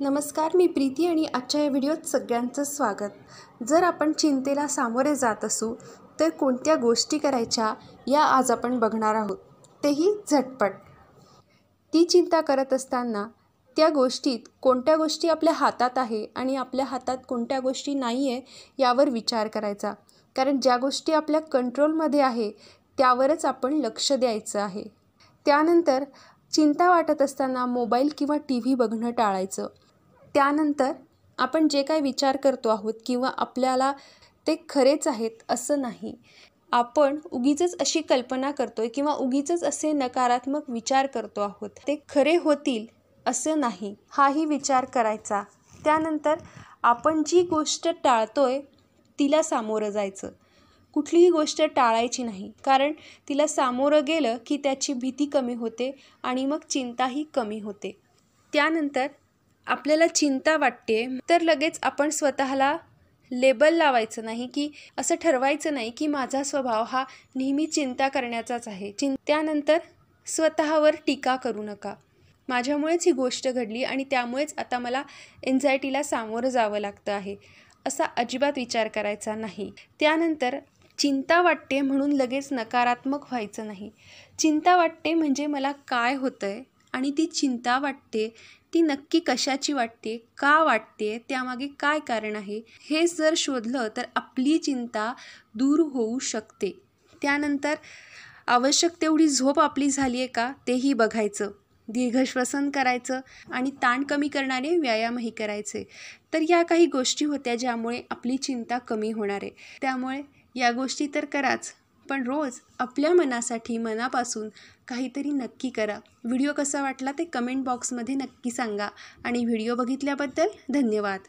नमस्कार मी प्रीती आणि आजच्या या व्हिडिओत सगळ्यांचं स्वागत जर आपण चिंतेला सामोरे जात असू तर कोणत्या गोष्टी करायच्या या आज आपण बघणार आहोत तेही झटपट ती चिंता करत असताना त्या गोष्टीत कोणत्या गोष्टी आपल्या हातात आहे आणि आपल्या हातात कोणत्या गोष्टी नाही आहे यावर विचार करायचा कारण ज्या गोष्टी आपल्या कंट्रोलमध्ये आहे त्यावरच आपण लक्ष द्यायचं आहे त्यानंतर चिंता वाटत असताना मोबाईल किंवा टी व्ही बघणं टाळायचं त्यानंतर आपण जे काय विचार करतो आहोत किंवा आपल्याला ते खरेच आहेत असं नाही आपण उगीच अशी कल्पना करतोय किंवा उगीच असे नकारात्मक विचार करतो आहोत ते खरे होतील असं नाही हाही विचार करायचा त्यानंतर आपण जी गोष्ट टाळतोय तिला सामोरं जायचं कुठलीही गोष्ट टाळायची नाही कारण तिला सामोरं गेलं की त्याची भीती कमी होते आणि मग चिंताही कमी होते त्यानंतर आपल्याला चिंता वाटते तर लगेच आपण स्वतःला लेबल लावायचं नाही की असं ठरवायचं नाही की माझा स्वभाव हा नेहमी चिंता करण्याचाच आहे चिं त्यानंतर स्वतःवर टीका करू नका माझ्यामुळेच ही गोष्ट घडली आणि त्यामुळेच आता मला एन्झायटीला सामोरं जावं लागतं आहे असा अजिबात विचार करायचा नाही त्यानंतर चिंता वाटते म्हणून लगेच नकारात्मक व्हायचं नाही चिंता वाटते म्हणजे मला काय होतं आहे आणि ती चिंता वाटते ती नक्की कशाची वाटते का वाटते त्यामागे काय कारण आहे हे जर शोधलं तर आपली चिंता दूर होऊ शकते त्यानंतर आवश्यक तेवढी झोप आपली झाली आहे का तेही बघायचं दीर्घ श्वसन करायचं आणि ताण कमी करणारे व्यायामही करायचे तर या काही गोष्टी होत्या ज्यामुळे आपली चिंता कमी होणार आहे त्यामुळे या गोष्टी तर कराच पण रोज आपल्या मनासाठी मनापासून काहीतरी नक्की करा व्हिडिओ कसा वाटला ते कमेंट बॉक्समध्ये नक्की सांगा आणि व्हिडिओ बघितल्याबद्दल धन्यवाद